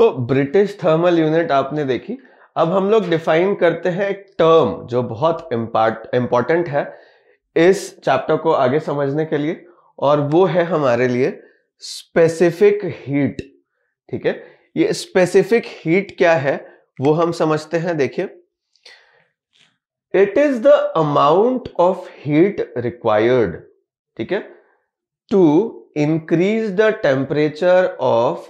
तो British thermal unit आपने देखी अब हम लोग डिफाइन करते हैं एक टर्म जो बहुत इंपॉर्टेंट है इस चैप्टर को आगे समझने के लिए और वो है हमारे लिए स्पेसिफिक हीट ठीक है ये स्पेसिफिक हीट क्या है वो हम समझते हैं देखिए it is the amount of heat required ठीक है to increase the temperature of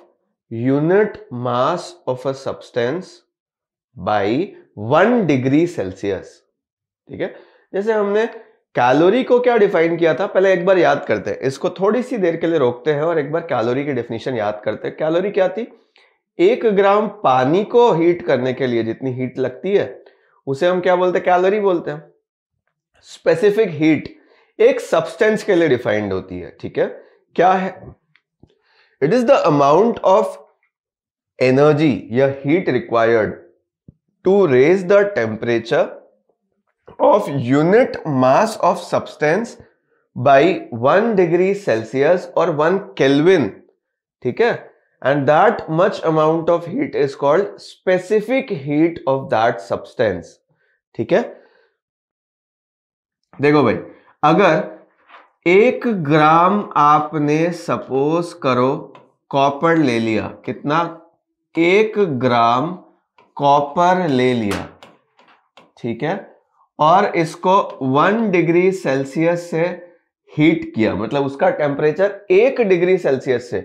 unit mass of a substance by one degree Celsius ठीक है जैसे हमने कैलोरी को क्या डिफाइन किया था पहले एक बार याद करते हैं इसको थोड़ी सी देर के लिए रोकते हैं और एक बार कैलोरी की डेफिनेशन याद करते हैं कैलोरी क्या थी एक ग्राम पानी को हीट करने के लिए जितनी हीट लगती है उसे हम क्या बोलते हैं कैलोरी बोलते हैं स्पेसिफिक हीट एक सब्सटेंस के लिए डिफाइंड होती है ठीक है क्या है It is the amount of energy, or heat required to raise the temperature of unit mass of substance by 1 degree Celsius or 1 Kelvin. Okay? And that much amount of heat is called specific heat of that substance. Okay. है देखो भाई अगर एक ग्राम आपने suppose करो copper ले लिया कितना एक ग्राम कॉपर ले लिया ठीक है और इसको वन डिग्री सेल्सियस से हीट किया मतलब उसका टेम्परेचर एक डिग्री सेल्सियस से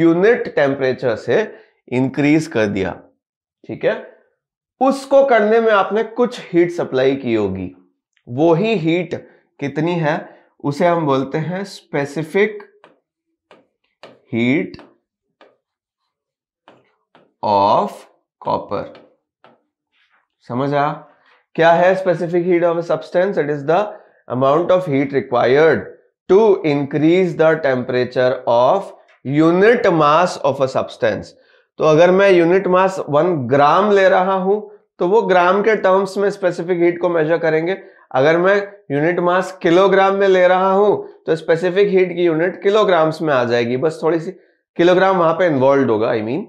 यूनिट टेम्परेचर से इंक्रीज कर दिया ठीक है उसको करने में आपने कुछ हीट सप्लाई की होगी वो ही हीट कितनी है उसे हम बोलते हैं स्पेसिफिक हीट ऑफ कॉपर समझ आ क्या है specific heat of a substance it is the amount of heat required to increase the temperature of unit mass of a substance तो अगर मैं यूनिट मास वन ग्राम ले रहा हूं तो वो ग्राम के टर्म्स में स्पेसिफिक हीट को मेजर करेंगे अगर मैं यूनिट मास किलोग्राम में ले रहा हूं तो स्पेसिफिक हीट की यूनिट किलोग्राम्स में आ जाएगी बस थोड़ी सी किलोग्राम वहां पे इन्वॉल्व होगा आई I मीन mean.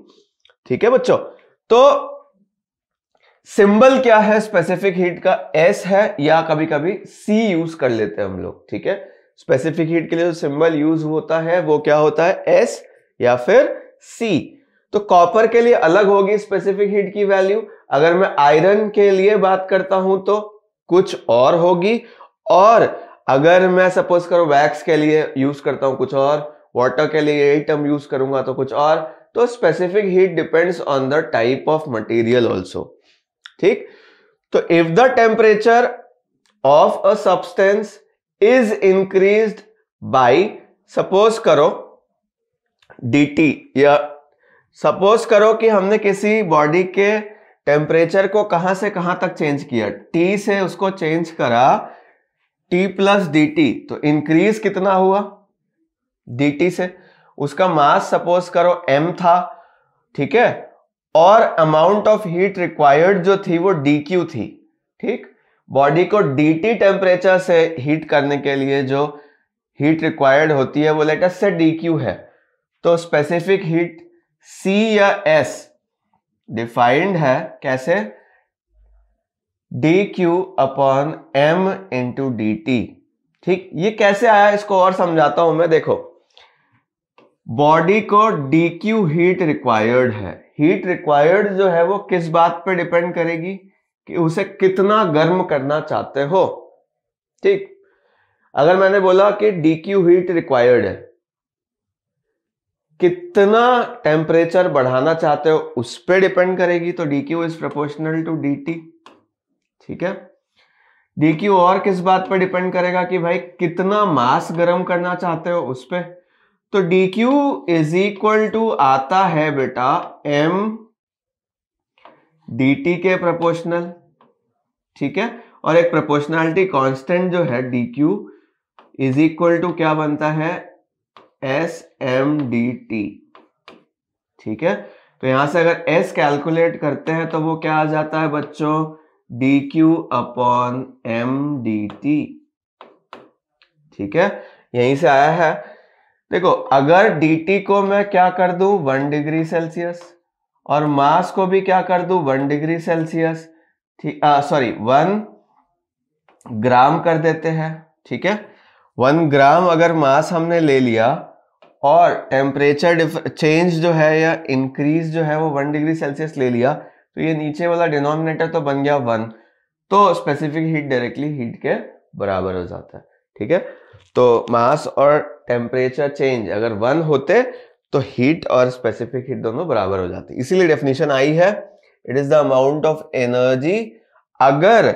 ठीक है बच्चों तो सिंबल क्या है स्पेसिफिक हीट का एस है या कभी कभी सी यूज कर लेते हैं हम लोग ठीक है स्पेसिफिक हीट के लिए जो सिंबल यूज होता है वो क्या होता है एस या फिर सी तो कॉपर के लिए अलग होगी स्पेसिफिक हीट की वैल्यू अगर मैं आयरन के लिए बात करता हूं तो कुछ और होगी और अगर मैं सपोज करो वैक्स के लिए यूज करता हूं कुछ और वाटर के लिए यही टर्म यूज करूंगा तो कुछ और तो specific heat depends on the type of material also ठीक तो if the temperature of a substance is increase by suppose करो डी या सपोज करो कि हमने किसी बॉडी के टेम्परेचर को कहां से कहां तक चेंज किया टी से उसको चेंज करा टी प्लस डी टी तो इंक्रीज कितना हुआ डी टी से उसका मास सपोज करो एम था ठीक है और अमाउंट ऑफ हीट रिक्वायर्ड जो थी वो डी क्यू थी ठीक बॉडी को डी टी टेम्परेचर से हीट करने के लिए जो हीट रिक्वायर्ड होती है वो लेटेस्ट से डी क्यू है तो स्पेसिफिक हीट सी या एस डिफाइंड है कैसे D Q upon M into D T ठीक ये कैसे आया इसको और समझाता हूं मैं देखो बॉडी को डी क्यू हीट रिक्वायर्ड है हीट रिक्वायर्ड जो है वो किस बात पे डिपेंड करेगी कि उसे कितना गर्म करना चाहते हो ठीक अगर मैंने बोला कि डी क्यू हीट रिक्वायर्ड है कितना टेम्परेचर बढ़ाना चाहते हो उस पर डिपेंड करेगी तो D Q is proportional to D T ठीक है डी क्यू और किस बात पर डिपेंड करेगा कि भाई कितना मास गर्म करना चाहते हो उस पर तो D Q is equal to आता है बेटा एम डी टी के प्रपोर्शनल ठीक है और एक प्रपोर्शनैलिटी कांस्टेंट जो है D Q is equal to क्या बनता है एस एम डी टी ठीक है तो यहां से अगर एस कैलकुलेट करते हैं तो वो क्या आ जाता है बच्चों D Q upon M D T ठीक है यहीं से आया है देखो अगर dt को मैं क्या कर दू वन डिग्री सेल्सियस और मास को भी क्या कर दू वन डिग्री सेल्सियस ठीक सॉरी वन ग्राम कर देते हैं ठीक है वन ग्राम अगर मास हमने ले लिया और टेम्परेचर चेंज जो है या इंक्रीज जो है वो वन डिग्री सेल्सियस ले लिया तो ये नीचे वाला डिनोमिनेटर तो बन गया वन तो स्पेसिफिक हीट डायरेक्टली हीट के बराबर हो जाता है ठीक है तो मास और टेम्परेचर चेंज अगर वन होते तो हीट और स्पेसिफिक हीट दोनों बराबर हो जाते इसीलिए डेफिनेशन आई है it is the amount of energy अगर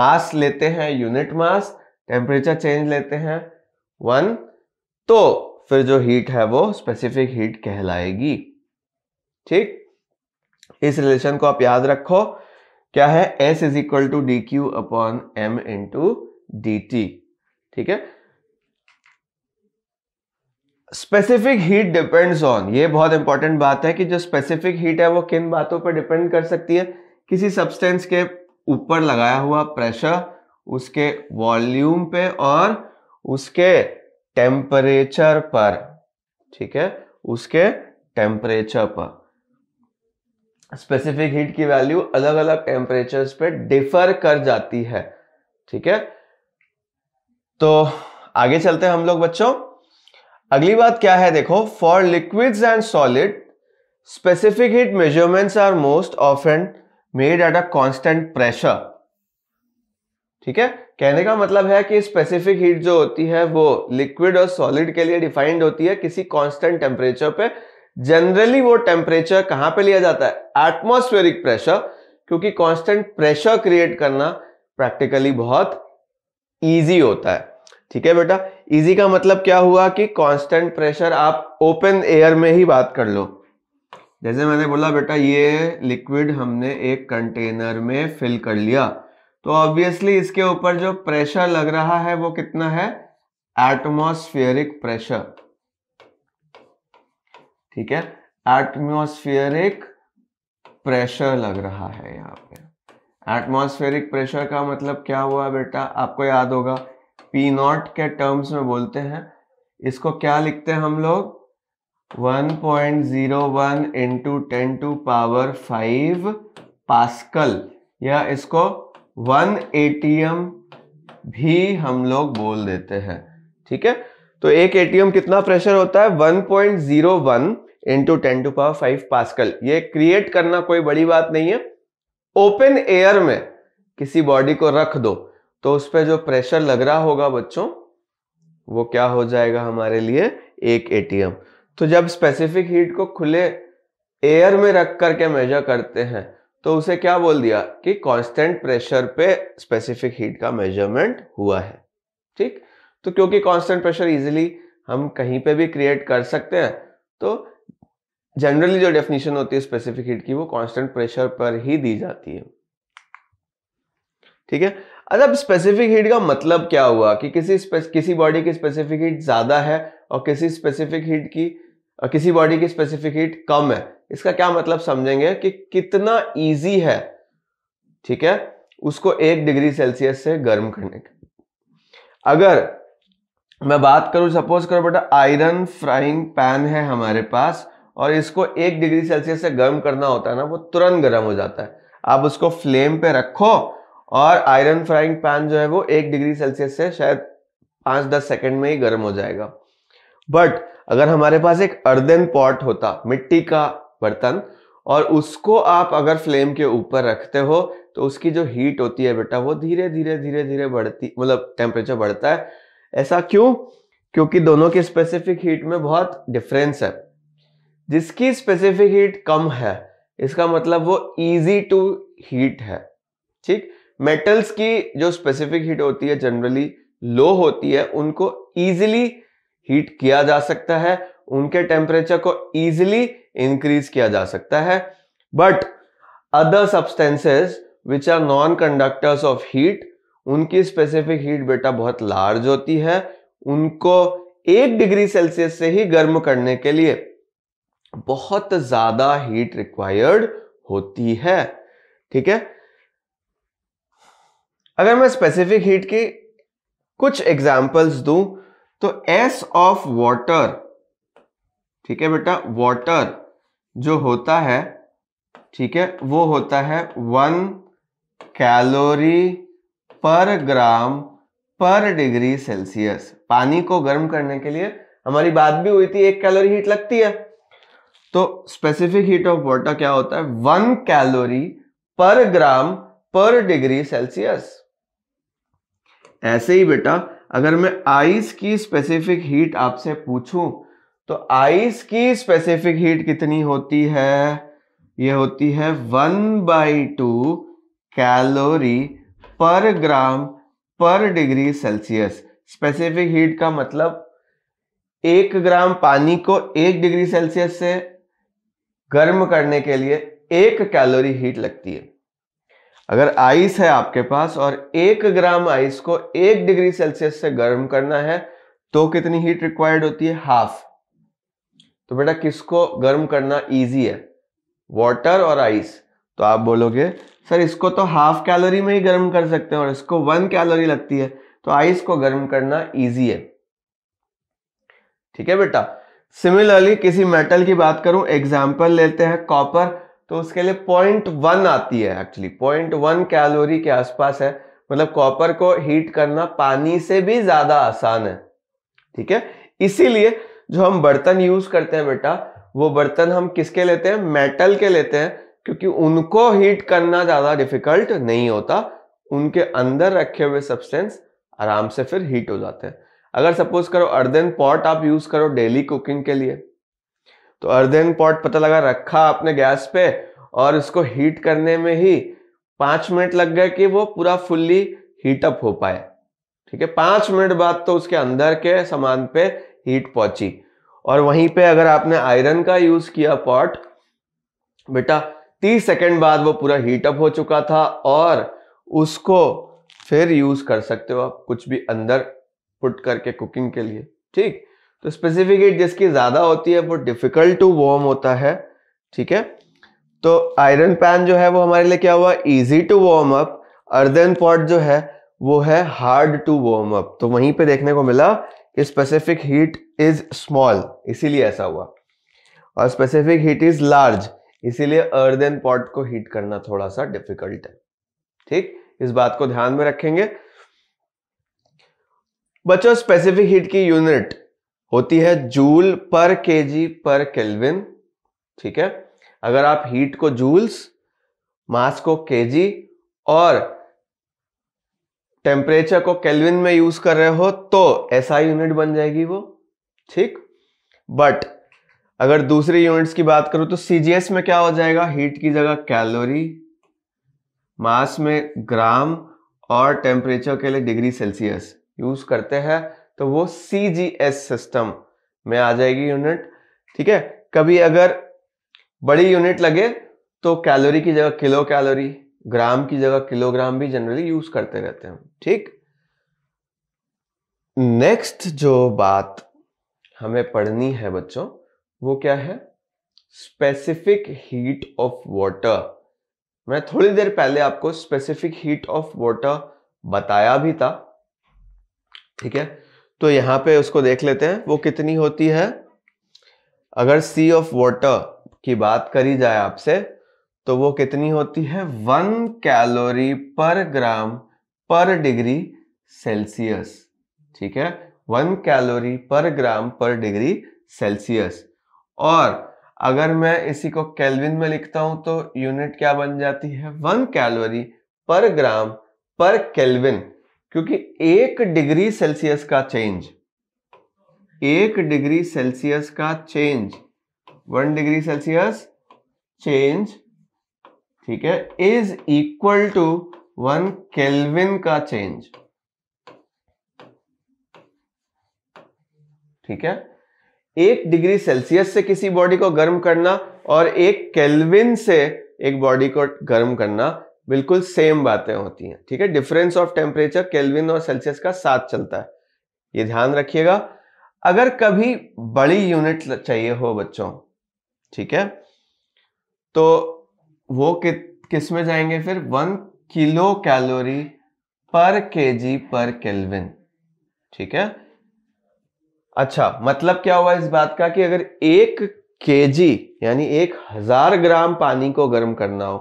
मास लेते हैं यूनिट मास टेम्परेचर चेंज लेते हैं वन तो फिर जो हीट है वो स्पेसिफिक हीट कहलाएगी ठीक इस रिलेशन को आप याद रखो क्या है S is equal to D Q upon M into D T ठीक है स्पेसिफिक हीट डिपेंड्स ऑन ये बहुत इंपॉर्टेंट बात है कि जो स्पेसिफिक हीट है वो किन बातों पर डिपेंड कर सकती है किसी सब्सटेंस के ऊपर लगाया हुआ प्रेशर उसके वॉल्यूम पे और उसके टेम्परेचर पर ठीक है उसके टेम्परेचर पर स्पेसिफिक हीट की वैल्यू अलग अलग टेम्परेचर पे डिफर कर जाती है ठीक है तो आगे चलते हैं हम लोग बच्चों अगली बात क्या है देखो for liquids and solid specific heat measurements are most of made at a constant pressure ठीक है कहने का मतलब है कि स्पेसिफिक हीट जो होती है वो लिक्विड और सॉलिड के लिए डिफाइंड होती है किसी कांस्टेंट टेम्परेचर पे जनरली वो टेम्परेचर कहां पे लिया जाता है एटमोस्फेरिक प्रेशर क्योंकि कांस्टेंट प्रेशर क्रिएट करना प्रैक्टिकली बहुत इजी होता है ठीक है बेटा इजी का मतलब क्या हुआ कि कॉन्स्टेंट प्रेशर आप ओपन एयर में ही बात कर लो जैसे मैंने बोला बेटा ये लिक्विड हमने एक कंटेनर में फिल कर लिया तो ऑब्वियसली इसके ऊपर जो प्रेशर लग रहा है वो कितना है एटमोस्फियरिक प्रेशर ठीक है एटमोस्फियरिक प्रेशर लग रहा है यहां पे एटमोस्फेरिक प्रेशर का मतलब क्या हुआ बेटा आपको याद होगा पी नॉट के टर्म्स में बोलते हैं इसको क्या लिखते हैं हम लोग 1.01 point zero one into ten to power five pascal या इसको वन एटीएम भी हम लोग बोल देते हैं ठीक है तो एक एटीएम कितना प्रेशर होता है 1.01 point zero one into ten to power five pascal ये क्रिएट करना कोई बड़ी बात नहीं है ओपन एयर में किसी बॉडी को रख दो तो उस पर जो प्रेशर लग रहा होगा बच्चों वो क्या हो जाएगा हमारे लिए एक एटीएम तो जब स्पेसिफिक हीट को खुले एयर में रख करके मेजर करते हैं तो उसे क्या बोल दिया कि कांस्टेंट प्रेशर पे स्पेसिफिक हीट का मेजरमेंट हुआ है ठीक तो क्योंकि कांस्टेंट प्रेशर इजीली हम कहीं पे भी क्रिएट कर सकते हैं तो जनरली जो डेफिनेशन होती है स्पेसिफिक हीट की वो कांस्टेंट प्रेशर पर ही दी जाती है ठीक है अच्छा, अब स्पेसिफिक हीट का मतलब क्या हुआ कि किसी किसी बॉडी की स्पेसिफिक हीट ज्यादा है और किसी स्पेसिफिक हीट की किसी बॉडी की स्पेसिफिक हीट कम है इसका क्या मतलब समझेंगे कि कितना इजी है ठीक है उसको एक डिग्री सेल्सियस से गर्म करने का अगर मैं बात करूं सपोज करो बेटा आयरन फ्राइंग पैन है हमारे पास और इसको एक डिग्री सेल्सियस से गर्म करना होता है ना वो तुरंत गर्म हो जाता है आप उसको फ्लेम पे रखो और आयरन फ्राइंग पैन जो है वो एक डिग्री सेल्सियस से शायद पांच दस सेकेंड में ही गर्म हो जाएगा बट अगर हमारे पास एक अर्दन पॉट होता मिट्टी का बर्तन और उसको आप अगर फ्लेम के ऊपर रखते हो तो उसकी जो हीट होती है बेटा वो धीरे धीरे धीरे धीरे बढ़ती मतलब टेम्परेचर बढ़ता है ऐसा क्यों क्योंकि दोनों के स्पेसिफिक हीट में बहुत डिफरेंस है जिसकी स्पेसिफिक हीट कम है इसका मतलब वो इजी टू हीट है ठीक मेटल्स की जो स्पेसिफिक हीट होती है जनरली लो होती है उनको इजीली हीट किया जा सकता है उनके टेम्परेचर को इजिली इंक्रीज किया जा सकता है but other substances which are non conductors of heat उनकी स्पेसिफिक हीट बेटा बहुत लार्ज होती है उनको एक डिग्री सेल्सियस से ही गर्म करने के लिए बहुत ज्यादा हीट रिक्वायर्ड होती है ठीक है अगर मैं स्पेसिफिक हीट की कुछ एग्जांपल्स दूं तो एस ऑफ वाटर ठीक है बेटा वाटर जो होता है ठीक है वो होता है one calorie per gram per degree Celsius पानी को गर्म करने के लिए हमारी बात भी हुई थी एक कैलोरी हीट लगती है तो स्पेसिफिक हीट ऑफ वाटर क्या होता है one calorie per gram per degree Celsius ऐसे ही बेटा अगर मैं आइस की स्पेसिफिक हीट आपसे पूछूं तो आइस की स्पेसिफिक हीट कितनी होती है ये होती है one by two calorie per gram per degree Celsius specific heat का मतलब एक ग्राम पानी को एक डिग्री सेल्सियस से गर्म करने के लिए एक कैलोरी हीट लगती है अगर आइस है आपके पास और एक ग्राम आइस को एक डिग्री सेल्सियस से गर्म करना है तो कितनी हीट रिक्वायर्ड होती है हाफ तो बेटा किसको गर्म करना इजी है वाटर और आइस तो आप बोलोगे सर इसको तो हाफ कैलोरी में ही गर्म कर सकते हैं और इसको वन कैलोरी लगती है तो आइस को गर्म करना इजी है ठीक है बेटा सिमिलरली किसी मेटल की बात करूं एग्जाम्पल लेते हैं कॉपर तो उसके लिए पॉइंट वन आती है एक्चुअली पॉइंट वन कैलोरी के आसपास है मतलब कॉपर को हीट करना पानी से भी ज्यादा आसान है ठीक है इसीलिए जो हम बर्तन यूज करते हैं बेटा वो बर्तन हम किसके लेते हैं मेटल के लेते हैं क्योंकि उनको हीट करना ज्यादा डिफिकल्ट नहीं होता उनके अंदर रखे हुए सब्सटेंस आराम से फिर हीट हो जाते हैं अगर सपोज करो अर्धन पॉट आप यूज करो डेली कुकिंग के लिए तो अर्धन पॉट पता लगा रखा आपने गैस पे और इसको हीट करने में ही पांच मिनट लग गए कि वो पूरा फुल्ली हीटअप हो पाए ठीक है पांच मिनट बाद तो उसके अंदर के सामान पे हीट पहुंची और वहीं पे अगर आपने आयरन का यूज किया पॉट बेटा तीस सेकेंड बाद वो पूरा हीट अप हो चुका था और उसको फिर यूज कर सकते हो आप कुछ भी अंदर पुट करके कुकिंग के लिए ठीक तो स्पेसिफिक हीट जिसकी ज्यादा होती है वो डिफिकल्ट टू वार्म होता है ठीक है तो आयरन पैन जो है वो हमारे लिए क्या हुआ easy to warm up earthen pot जो है वो है हार्ड टू वार्म अप तो वहीं पे देखने को मिला कि स्पेसिफिक हीट इज स्मॉल इसीलिए ऐसा हुआ और स्पेसिफिक हीट इज लार्ज इसीलिए अर्दन पॉट को हीट करना थोड़ा सा डिफिकल्ट है ठीक इस बात को ध्यान में रखेंगे बच्चों स्पेसिफिक हीट की यूनिट होती है joule per KG per kelvin ठीक है अगर आप हीट को जूल्स मास को केजी और टेम्परेचर को केल्विन में यूज कर रहे हो तो ऐसा यूनिट बन जाएगी वो ठीक बट अगर दूसरी यूनिट्स की बात करूं तो सीजीएस में क्या हो जाएगा हीट की जगह कैलोरी मास में ग्राम और टेम्परेचर के लिए डिग्री सेल्सियस यूज करते हैं तो वो सीजीएस सिस्टम में आ जाएगी यूनिट ठीक है कभी अगर बड़ी यूनिट लगे तो कैलोरी की जगह किलो कैलोरी ग्राम की जगह किलोग्राम भी जनरली यूज करते रहते हैं ठीक नेक्स्ट जो बात हमें पढ़नी है बच्चों वो क्या है स्पेसिफिक हीट ऑफ वाटर मैं थोड़ी देर पहले आपको स्पेसिफिक हीट ऑफ वाटर बताया भी था ठीक है तो यहां पे उसको देख लेते हैं वो कितनी होती है अगर सी ऑफ वाटर की बात करी जाए आपसे तो वो कितनी होती है one calorie per gram per degree Celsius ठीक है one calorie per gram per degree Celsius और अगर मैं इसी को कैलविन में लिखता हूं तो यूनिट क्या बन जाती है वन कैलोरी पर ग्राम पर कैलविन क्योंकि एक डिग्री सेल्सियस का चेंज एक डिग्री सेल्सियस का change one degree Celsius change ठीक है is equal to one kelvin का चेंज ठीक है एक डिग्री सेल्सियस से किसी बॉडी को गर्म करना और एक केल्विन से एक बॉडी को गर्म करना बिल्कुल सेम बातें होती हैं ठीक है डिफरेंस ऑफ टेम्परेचर केल्विन और सेल्सियस का साथ चलता है ये ध्यान रखिएगा अगर कभी बड़ी यूनिट चाहिए हो बच्चों ठीक है तो वो कि, किस में जाएंगे फिर one kilo calorie per KG per kelvin ठीक है अच्छा मतलब क्या हुआ इस बात का कि अगर एक केजी यानी एक हजार ग्राम पानी को गर्म करना हो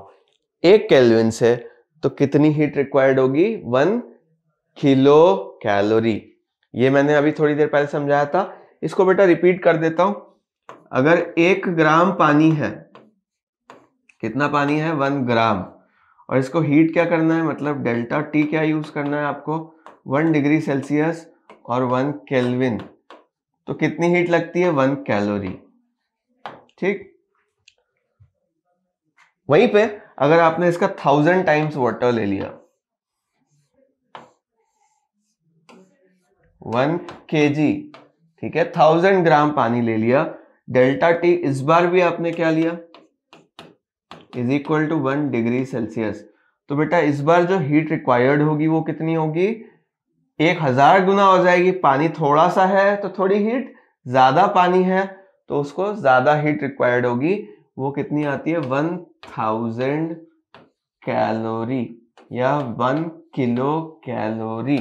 एक केल्विन से तो कितनी हीट रिक्वायर्ड होगी वन किलो कैलोरी ये मैंने अभी थोड़ी देर पहले समझाया था इसको बेटा रिपीट कर देता हूं अगर एक ग्राम पानी है कितना पानी है वन ग्राम और इसको हीट क्या करना है मतलब डेल्टा टी क्या यूज़ करना है आपको वन डिग्री सेल्सियस और वन केल्विन तो कितनी हीट लगती है वन कैलोरी ठीक वहीं पे अगर आपने इसका थाउजेंड टाइम्स वाटर ले लिया वन के जी ठीक है थाउजेंड ग्राम पानी ले लिया डेल्टा टी इस बार भी आपने क्या लिया is equal to one degree Celsius तो बेटा इस बार जो हीट रिक्वायर्ड होगी वो कितनी होगी एक हजार गुना हो जाएगी पानी थोड़ा सा है तो थोड़ी हीट ज्यादा पानी है तो उसको ज्यादा हीट रिक्वायर्ड होगी वो कितनी आती है वन थाउजेंड कैलोरी या वन किलो कैलोरी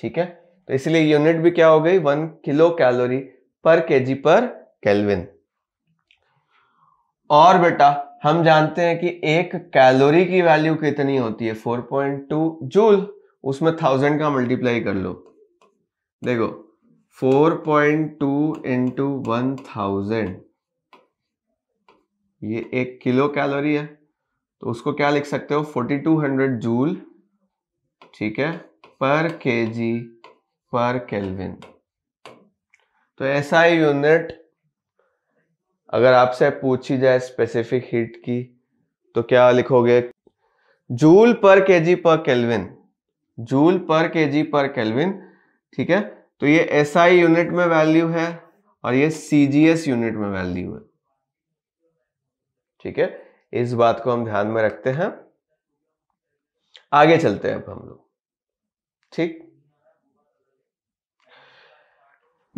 ठीक है तो इसलिए यूनिट भी क्या हो गई one kilo calorie per KG per kelvin और बेटा हम जानते हैं कि एक कैलोरी की वैल्यू कितनी होती है 4.2 जूल उसमें थाउजेंड का मल्टीप्लाई कर लो देखो 4.2 point two into one thousand ये एक किलो कैलोरी है तो उसको क्या लिख सकते हो 4200 जूल ठीक है पर केजी पर केल्विन तो ऐसा यूनिट अगर आपसे पूछी जाए स्पेसिफिक हीट की तो क्या लिखोगे joule per KG per kelvin joule per KG per kelvin ठीक है तो ये एसआई यूनिट में वैल्यू है और ये सीजीएस यूनिट में वैल्यू है ठीक है इस बात को हम ध्यान में रखते हैं आगे चलते हैं अब हम लोग ठीक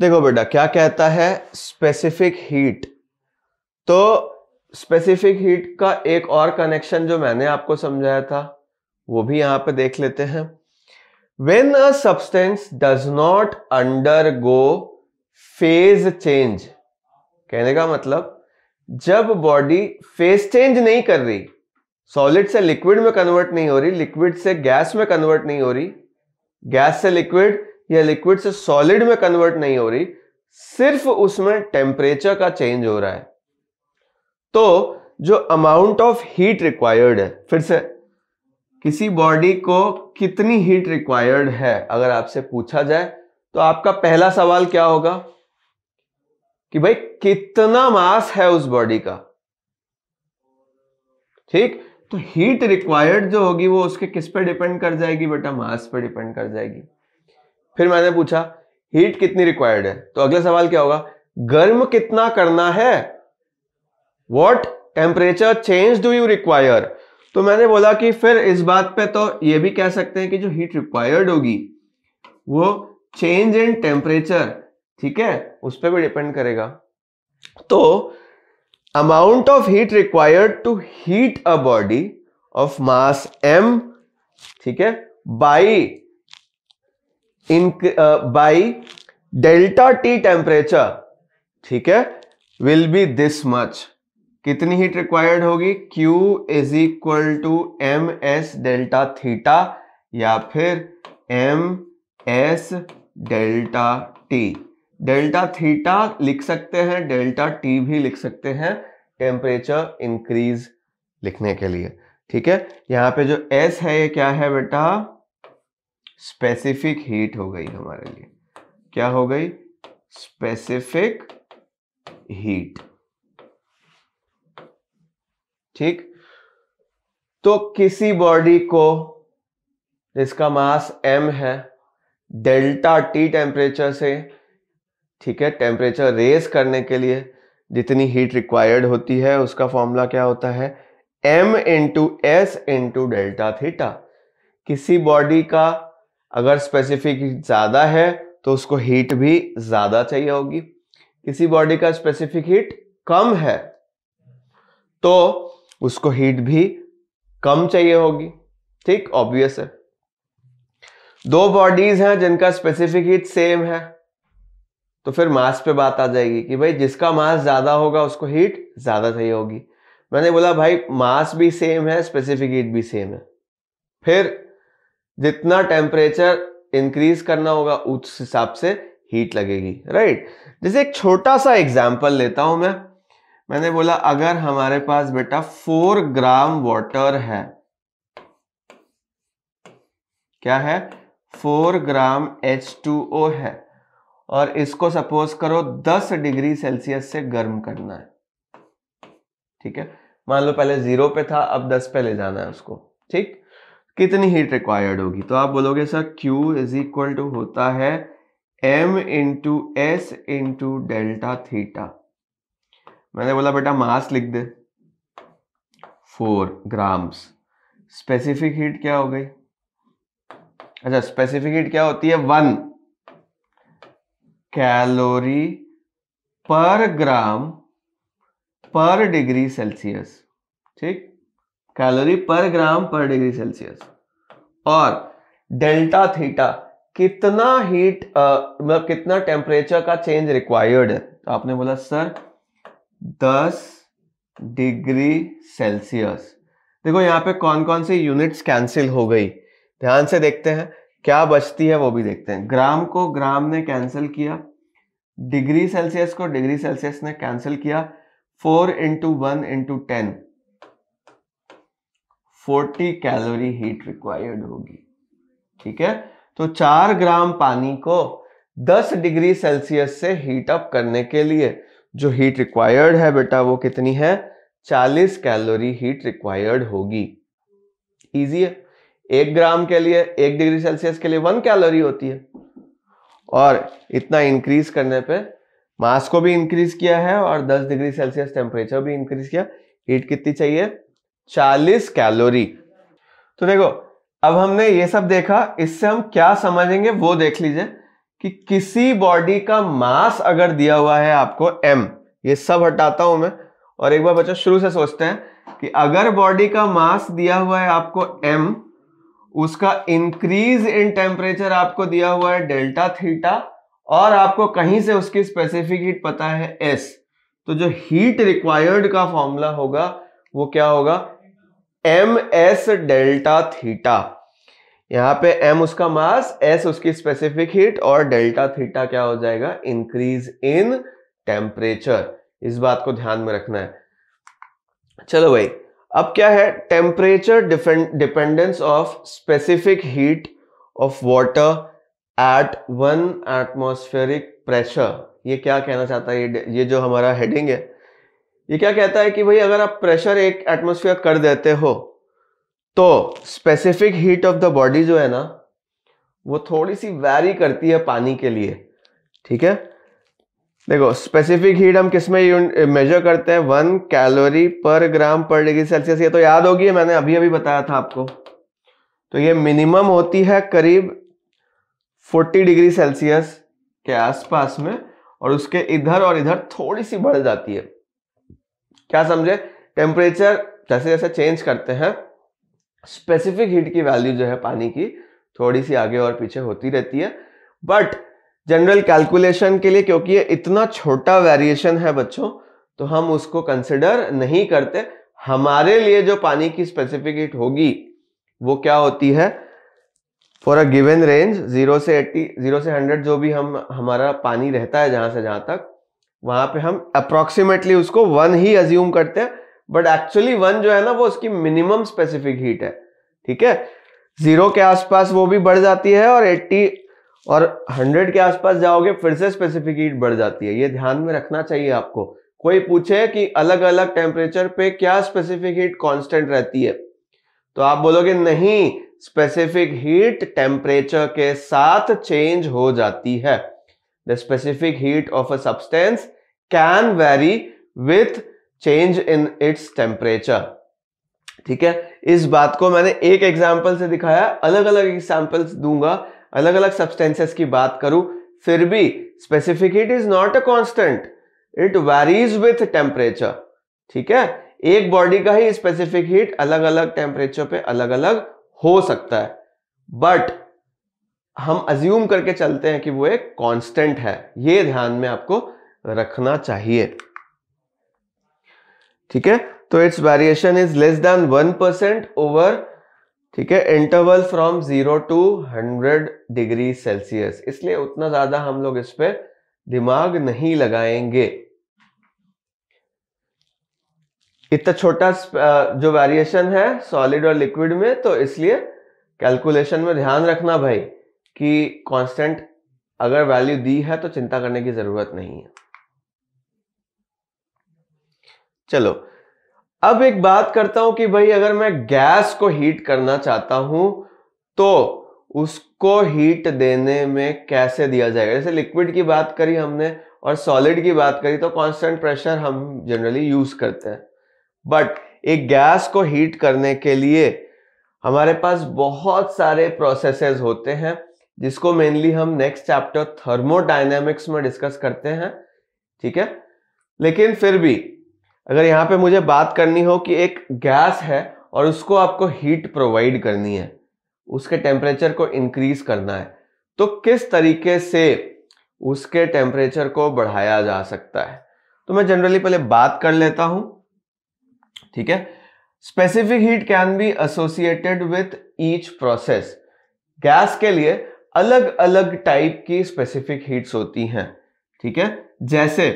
देखो बेटा क्या कहता है स्पेसिफिक हीट तो स्पेसिफिक हीट का एक और कनेक्शन जो मैंने आपको समझाया था वो भी यहां पे देख लेते हैं when a substance does not undergo phase change कहने का मतलब जब बॉडी फेज चेंज नहीं कर रही सॉलिड से लिक्विड में कन्वर्ट नहीं हो रही लिक्विड से गैस में कन्वर्ट नहीं हो रही गैस से लिक्विड या लिक्विड से सॉलिड में कन्वर्ट नहीं हो रही सिर्फ उसमें टेम्परेचर का चेंज हो रहा है तो जो अमाउंट ऑफ हीट रिक्वायर्ड है फिर से किसी बॉडी को कितनी हीट रिक्वायर्ड है अगर आपसे पूछा जाए तो आपका पहला सवाल क्या होगा कि भाई कितना मास है उस बॉडी का ठीक तो हीट रिक्वायर्ड जो होगी वो उसके किस पे डिपेंड कर जाएगी बेटा मास पे डिपेंड कर जाएगी फिर मैंने पूछा हीट कितनी रिक्वायर्ड है तो अगला सवाल क्या होगा गर्म कितना करना है what temperature change do you require तो मैंने बोला कि फिर इस बात पे तो ये भी कह सकते हैं कि जो हीट रिक्वायर्ड होगी वो चेंज इन टेम्परेचर ठीक है उस पर भी डिपेंड करेगा तो amount of heat required to heat a body of mass M ठीक है by in by delta T temperature ठीक है विल बी दिस मच कितनी हीट रिक्वायर्ड होगी Q is equal to M S delta theta या फिर M S delta T delta theta लिख सकते हैं डेल्टा टी भी लिख सकते हैं टेम्परेचर इंक्रीज लिखने के लिए ठीक है यहां पे जो एस है ये क्या है बेटा स्पेसिफिक हीट हो गई हमारे लिए क्या हो गई स्पेसिफिक हीट ठीक तो किसी बॉडी को जिसका मास m है डेल्टा टी टेम्परेचर से ठीक है टेम्परेचर रेज करने के लिए जितनी हीट रिक्वायर्ड होती है उसका फॉर्मूला क्या होता है m into S into delta theta किसी बॉडी का अगर स्पेसिफिक ज़्यादा है तो उसको हीट भी ज़्यादा चाहिए होगी किसी बॉडी का स्पेसिफिक हीट कम है तो उसको हीट भी कम चाहिए होगी ठीक ऑब्वियस है दो बॉडीज हैं जिनका स्पेसिफिक हीट सेम है तो फिर मास पे बात आ जाएगी कि भाई जिसका मास ज्यादा होगा उसको हीट ज्यादा चाहिए होगी मैंने बोला भाई मास भी सेम है स्पेसिफिक हीट भी सेम है फिर जितना टेम्परेचर इंक्रीज करना होगा उस हिसाब से हीट लगेगी राइट जैसे एक छोटा सा एग्जाम्पल लेता हूं मैं मैंने बोला अगर हमारे पास बेटा फोर ग्राम वाटर है क्या है four gram H two O है और इसको सपोज करो दस डिग्री सेल्सियस से गर्म करना है ठीक है मान लो पहले जीरो पे था अब दस पे ले जाना है उसको ठीक कितनी हीट रिक्वायर्ड होगी तो आप बोलोगे sir Q is equal to होता है m into S into delta theta मैंने बोला बेटा मास लिख दे फोर ग्राम्स स्पेसिफिक हीट क्या हो गई अच्छा स्पेसिफिक हीट क्या होती है one calorie per gram per degree Celsius ठीक calorie per gram per degree Celsius और डेल्टा थीटा कितना हीट मतलब कितना टेम्परेचर का चेंज रिक्वायर्ड है तो आपने बोला सर दस डिग्री सेल्सियस देखो यहाँ पे कौन कौन सी यूनिट्स कैंसिल हो गई ध्यान से देखते हैं क्या बचती है वो भी देखते हैं ग्राम को ग्राम ने कैंसिल किया डिग्री सेल्सियस को डिग्री सेल्सियस ने कैंसिल किया four into one into ten forty calorie heat required होगी ठीक है तो चार ग्राम पानी को दस डिग्री सेल्सियस से हीट अप करने के लिए जो हीट रिक्वायर्ड है बेटा वो कितनी है 40 कैलोरी हीट रिक्वायर्ड होगी इजी है एक ग्राम के लिए एक डिग्री सेल्सियस के लिए वन कैलोरी होती है और इतना इंक्रीज करने पे मास को भी इंक्रीज किया है और 10 डिग्री सेल्सियस टेम्परेचर भी इंक्रीज किया हीट कितनी चाहिए 40 कैलोरी तो देखो अब हमने ये सब देखा इससे हम क्या समझेंगे वो देख लीजिए कि किसी बॉडी का मास अगर दिया हुआ है आपको एम ये सब हटाता हूं मैं और एक बार बच्चों शुरू से सोचते हैं कि अगर बॉडी का मास दिया हुआ है आपको एम उसका इंक्रीज इन टेम्परेचर आपको दिया हुआ है डेल्टा थीटा और आपको कहीं से उसकी स्पेसिफिक हीट पता है एस तो जो हीट रिक्वायर्ड का फॉर्मूला होगा वो क्या होगा एम एस डेल्टा थीटा यहाँ पे m उसका मास s उसकी स्पेसिफिक हीट और डेल्टा थीटा क्या हो जाएगा इंक्रीज इन टेम्परेचर इस बात को ध्यान में रखना है चलो भाई अब क्या है temperature dependence of specific heat of water at one atmospheric pressure ये क्या कहना चाहता है ये ये जो हमारा हेडिंग है ये क्या कहता है कि भाई अगर आप प्रेशर एक एटमोस्फेयर कर देते हो तो specific heat of the body जो है ना वो थोड़ी सी वैरी करती है पानी के लिए ठीक है देखो स्पेसिफिक हीट हम किस में मेजर करते हैं one calorie per gram per degree Celsius ये तो याद होगी मैंने अभी अभी बताया था आपको तो ये मिनिमम होती है करीब 40 डिग्री सेल्सियस के आसपास में और उसके इधर और इधर थोड़ी सी बढ़ जाती है क्या समझे टेम्परेचर जैसे जैसे चेंज करते हैं स्पेसिफिक हीट की वैल्यू जो है पानी की थोड़ी सी आगे और पीछे होती रहती है बट जनरल कैलकुलेशन के लिए क्योंकि ये इतना छोटा वेरिएशन है बच्चों तो हम उसको कंसिडर नहीं करते हमारे लिए जो पानी की स्पेसिफिक हीट होगी वो क्या होती है for a given range zero से एट्टी जीरो से हंड्रेड जो भी हम हमारा पानी रहता है जहां से जहां तक वहां पे हम अप्रोक्सीमेटली उसको वन ही अज्यूम करते हैं बट एक्चुअली वन जो है ना वो उसकी मिनिमम स्पेसिफिक हीट है ठीक है जीरो के आसपास वो भी बढ़ जाती है और एट्टी और हंड्रेड के आसपास जाओगे फिर से स्पेसिफिक हीट बढ़ जाती है ये ध्यान में रखना चाहिए आपको कोई पूछे कि अलग अलग टेम्परेचर पे क्या स्पेसिफिक हीट कॉन्स्टेंट रहती है तो आप बोलोगे नहीं स्पेसिफिक हीट टेम्परेचर के साथ चेंज हो जाती है the specific heat of a substance can vary with change in its temperature ठीक है इस बात को मैंने एक एग्जाम्पल से दिखाया अलग अलग एग्जाम्पल्स दूंगा अलग अलग सब्सटेंसेस की बात करूं फिर भी specific heat is not a constant it varies with temperature ठीक है एक बॉडी का ही स्पेसिफिक हीट अलग अलग टेम्परेचर पे अलग अलग हो सकता है बट हम अज्यूम करके चलते हैं कि वो एक कॉन्स्टेंट है ये ध्यान में आपको रखना चाहिए ठीक है तो its variation is less than one percent over ठीक है interval from zero to hundred degree Celsius इसलिए उतना ज्यादा हम लोग इस पर दिमाग नहीं लगाएंगे इतना छोटा जो वेरिएशन है सॉलिड और लिक्विड में तो इसलिए कैलकुलेशन में ध्यान रखना भाई कि कांस्टेंट अगर वैल्यू दी है तो चिंता करने की जरूरत नहीं है चलो अब एक बात करता हूं कि भाई अगर मैं गैस को हीट करना चाहता हूं तो उसको हीट देने में कैसे दिया जाएगा जैसे लिक्विड की बात करी हमने और सॉलिड की बात करी तो कांस्टेंट प्रेशर हम जनरली यूज करते हैं बट एक गैस को हीट करने के लिए हमारे पास बहुत सारे प्रोसेसेस होते हैं जिसको मेनली हम नेक्स्ट चैप्टर थर्मोडाइनेमिक्स में डिस्कस करते हैं ठीक है लेकिन फिर भी अगर यहाँ पे मुझे बात करनी हो कि एक गैस है और उसको आपको हीट प्रोवाइड करनी है उसके टेम्परेचर को इंक्रीज करना है तो किस तरीके से उसके टेम्परेचर को बढ़ाया जा सकता है तो मैं जनरली पहले बात कर लेता हूं ठीक है specific heat can be associated with each process gas के लिए अलग अलग टाइप की स्पेसिफिक हीट्स होती हैं ठीक है जैसे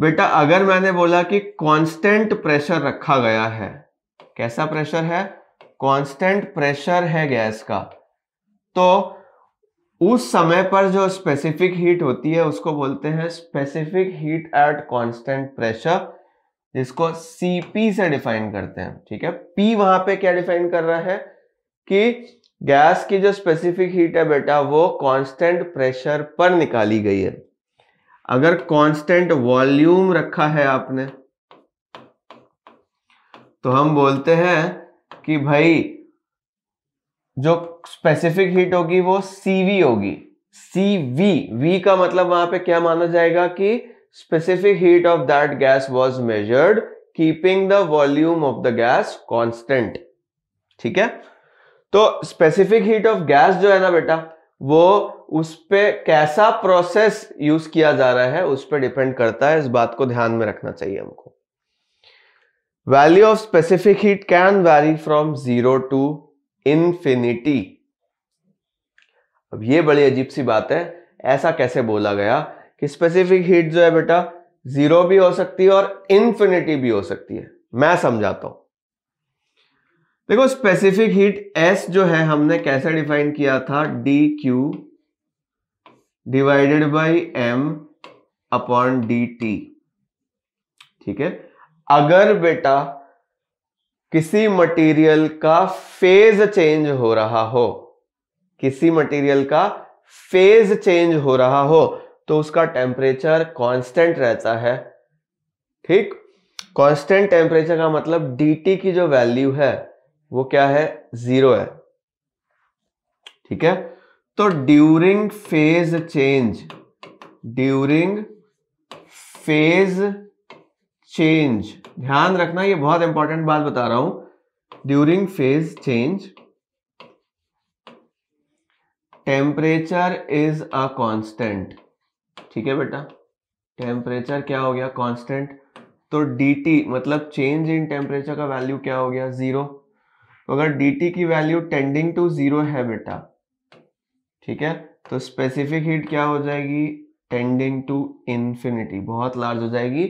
बेटा अगर मैंने बोला कि कांस्टेंट प्रेशर रखा गया है कैसा प्रेशर है कांस्टेंट प्रेशर है गैस का तो उस समय पर जो स्पेसिफिक हीट होती है उसको बोलते हैं specific heat at constant pressure जिसको सीपी से डिफाइन करते हैं ठीक है पी वहां पे क्या डिफाइन कर रहा है कि गैस की जो स्पेसिफिक हीट है बेटा वो कांस्टेंट प्रेशर पर निकाली गई है अगर कांस्टेंट वॉल्यूम रखा है आपने तो हम बोलते हैं कि भाई जो स्पेसिफिक हीट होगी वो सीवी होगी सीवी वी का मतलब वहां पे क्या माना जाएगा कि specific heat of that gas was measured keeping the volume of the gas constant ठीक है तो स्पेसिफिक हीट ऑफ गैस जो है ना बेटा वो उस पर कैसा प्रोसेस यूज किया जा रहा है उस पर डिपेंड करता है इस बात को ध्यान में रखना चाहिए हमको value of specific heat can vary from zero to infinity अब ये बड़ी अजीब सी बात है ऐसा कैसे बोला गया कि स्पेसिफिक हीट जो है बेटा जीरो भी हो सकती है और इन्फिनिटी भी हो सकती है मैं समझाता हूं देखो स्पेसिफिक हीट एस जो है हमने कैसे डिफाइन किया था D Q divided by M upon D T ठीक है अगर बेटा किसी मटेरियल का फेज चेंज हो रहा हो किसी मटेरियल का फेज चेंज हो रहा हो तो उसका टेम्परेचर कांस्टेंट रहता है ठीक कांस्टेंट टेम्परेचर का मतलब डी की जो वैल्यू है वो क्या है जीरो है ठीक है तो during phase change during phase change ध्यान रखना ये बहुत इंपॉर्टेंट बात बता रहा हूं during phase change temperature is a constant ठीक है बेटा टेम्परेचर क्या हो गया कांस्टेंट तो dt मतलब चेंज इन टेम्परेचर का वैल्यू क्या हो गया जीरो तो अगर dt की वैल्यू टेंडिंग टू जीरो है बेटा ठीक है तो स्पेसिफिक हीट क्या हो जाएगी टेंडिंग टू इन्फिनिटी बहुत लार्ज हो जाएगी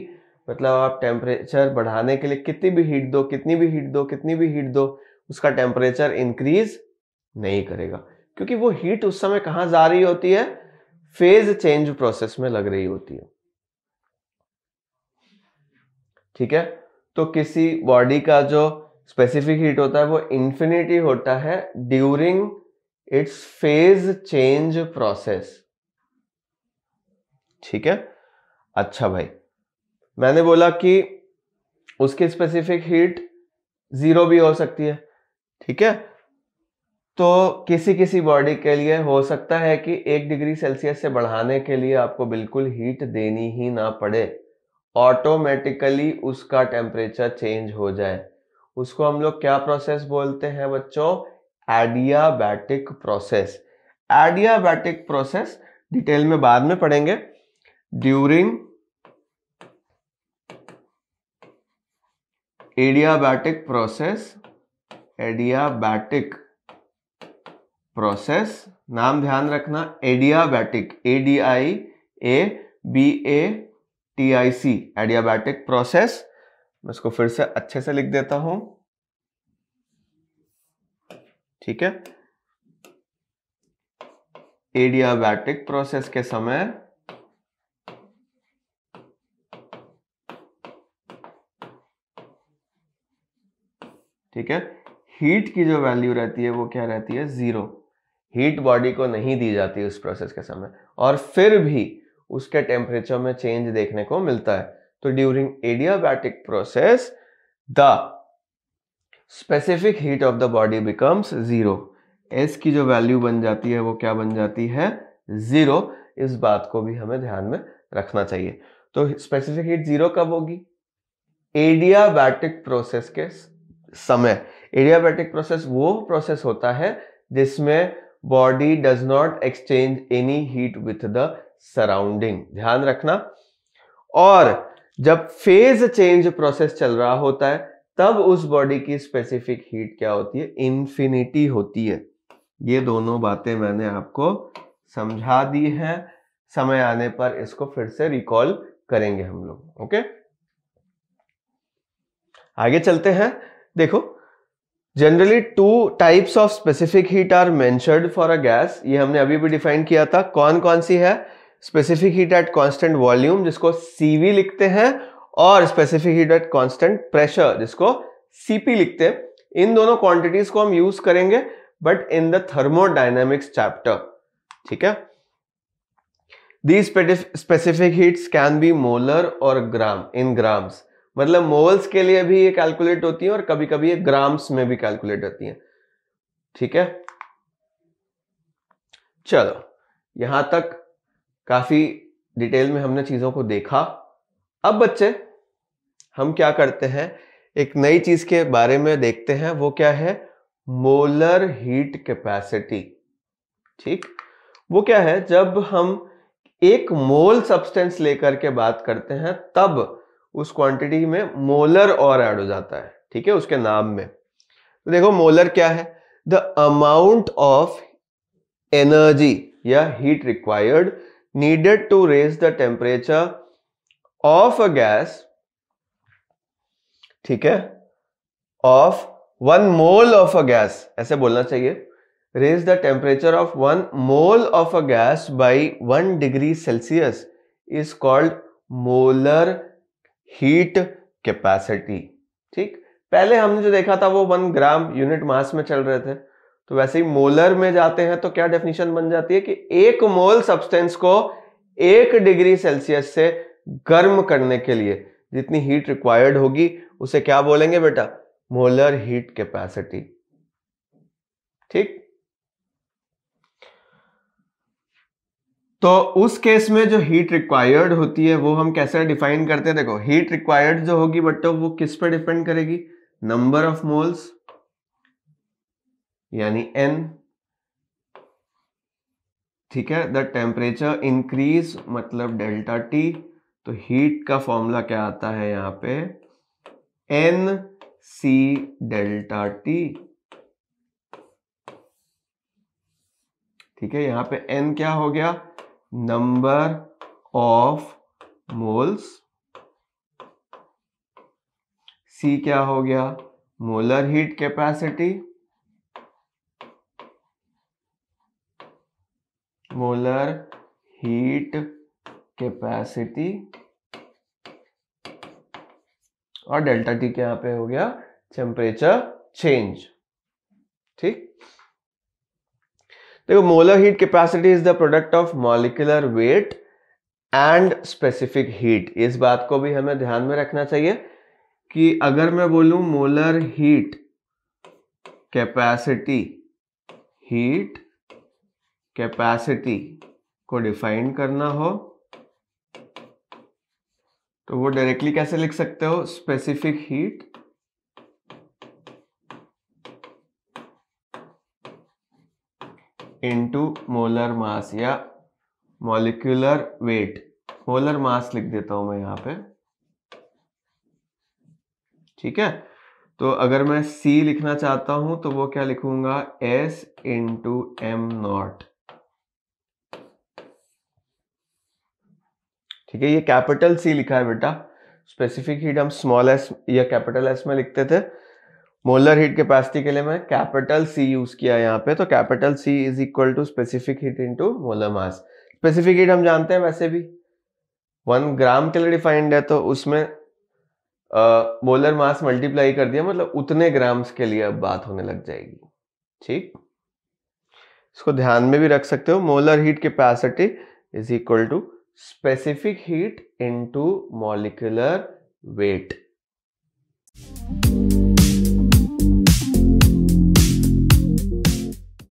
मतलब आप टेम्परेचर बढ़ाने के लिए कितनी भी हीट दो कितनी भी हीट दो कितनी भी हीट दो उसका टेम्परेचर इंक्रीज नहीं करेगा क्योंकि वो हीट उस समय कहाँ जा रही होती है फेज चेंज प्रोसेस में लग रही होती है ठीक है तो किसी बॉडी का जो स्पेसिफिक हीट होता है वो इन्फिनिटी होता है during its phase change process ठीक है अच्छा भाई मैंने बोला कि उसकी स्पेसिफिक हीट जीरो भी हो सकती है ठीक है तो किसी किसी बॉडी के लिए हो सकता है कि एक डिग्री सेल्सियस से बढ़ाने के लिए आपको बिल्कुल हीट देनी ही ना पड़े ऑटोमेटिकली उसका टेम्परेचर चेंज हो जाए उसको हम लोग क्या प्रोसेस बोलते हैं बच्चों adiabatic process adiabatic process detail में बाद में पढ़ेंगे ड्यूरिंग एडियाबैटिक प्रोसेस एडियाबैटिक प्रोसेस नाम ध्यान रखना adiabatic A D I A B A T I C adiabatic process मैं इसको फिर से अच्छे से लिख देता हूं ठीक है एडियाबैटिक प्रोसेस के समय ठीक है हीट की जो वैल्यू रहती है वो क्या रहती है जीरो हीट बॉडी को नहीं दी जाती उस प्रोसेस के समय और फिर भी उसके टेम्परेचर में चेंज देखने को मिलता है तो during adiabatic process the specific heat of the body becomes zero S की जो वैल्यू बन जाती है वो क्या बन जाती है ज़ीरो इस बात को भी हमें ध्यान में रखना चाहिए तो स्पेसिफिक हीट ज़ीरो कब होगी एडियाबैटिक प्रोसेस के समय एडियाबैटिक प्रोसेस वो प्रोसेस होता है जिसमें body does not exchange any heat with the surrounding ध्यान रखना और जब फेज चेंज प्रोसेस चल रहा होता है तब उस बॉडी की स्पेसिफिक हीट क्या होती है इन्फिनिटी होती है ये दोनों बातें मैंने आपको समझा दी है समय आने पर इसको फिर से रिकॉल करेंगे हम लोग ओके आगे चलते हैं देखो generally two types of specific heat are mentioned for a gas ये हमने अभी भी डिफाइन किया था कौन कौन सी है specific heat at constant volume जिसको सीवी लिखते हैं और specific heat at constant pressure जिसको सीपी लिखते हैं इन दोनों क्वांटिटीज को हम यूज करेंगे बट इन द चैप्टर ठीक है these specific heats can be molar और ग्राम इन ग्राम्स मतलब मोल्स के लिए भी ये कैलकुलेट होती है और कभी कभी ये ग्राम्स में भी कैलकुलेट होती है ठीक है चलो यहां तक काफी डिटेल में हमने चीजों को देखा अब बच्चे हम क्या करते हैं एक नई चीज के बारे में देखते हैं वो क्या है मोलर हीट कैपेसिटी ठीक वो क्या है जब हम एक मोल सब्सटेंस लेकर के बात करते हैं तब उस क्वांटिटी में मोलर और ऐड हो जाता है ठीक है उसके नाम में तो देखो मोलर क्या है द अमाउंट ऑफ एनर्जी या heat required needed to raise the temperature of a gas ठीक है of one mole of a gas ऐसे बोलना चाहिए raise the temperature of one mole of a gas by one degree Celsius is called molar heat capacity ठीक पहले हमने जो देखा था वो वन ग्राम यूनिट मास में चल रहे थे तो वैसे ही मोलर में जाते हैं तो क्या डेफिनेशन बन जाती है कि एक मोल सब्सटेंस को एक डिग्री सेल्सियस से गर्म करने के लिए जितनी हीट रिक्वायर्ड होगी उसे क्या बोलेंगे बेटा मोलर हीट कैपेसिटी ठीक तो उस केस में जो हीट रिक्वायर्ड होती है वो हम कैसे डिफाइन करते हैं देखो हीट रिक्वायर्ड जो होगी बट्टो वो किस पर डिपेंड करेगी नंबर ऑफ मोल्स यानी एन ठीक है द टेम्परेचर इंक्रीज मतलब डेल्टा टी तो हीट का फॉर्मूला क्या आता है यहां पे एन सी डेल्टा टी ठीक है यहां पे एन क्या हो गया नंबर ऑफ मोल्स सी क्या हो गया molar heat capacity molar heat capacity और डेल्टा टी क्या पे हो गया टेम्परेचर चेंज ठीक देखो molar heat capacity is the product of molecular weight and specific heat इस बात को भी हमें ध्यान में रखना चाहिए कि अगर मैं बोलूं molar heat capacity heat capacity को डिफाइन करना हो तो वो डायरेक्टली कैसे लिख सकते हो specific heat into molar mass या मॉलिक्यूलर वेट मोलर मास लिख देता हूं मैं यहां पे ठीक है तो अगर मैं C लिखना चाहता हूं तो वो क्या लिखूंगा S इंटू एम नॉट ठीक है ये कैपिटल सी लिखा है बेटा स्पेसिफिक हीट हम स्मॉल एस या कैपिटल एस में लिखते थे मोलर हीट कैपेसिटी के लिए मैं कैपिटल सी यूज किया यहाँ पे तो capital C is equal to specific heat into molar mass specific heat हम जानते हैं वैसे भी वन ग्राम के लिए डिफाइंड है तो उसमें मोलर मास मल्टीप्लाई कर दिया मतलब उतने ग्राम्स के लिए अब बात होने लग जाएगी ठीक इसको ध्यान में भी रख सकते हो molar heat capacity is equal to specific heat into molecular weight.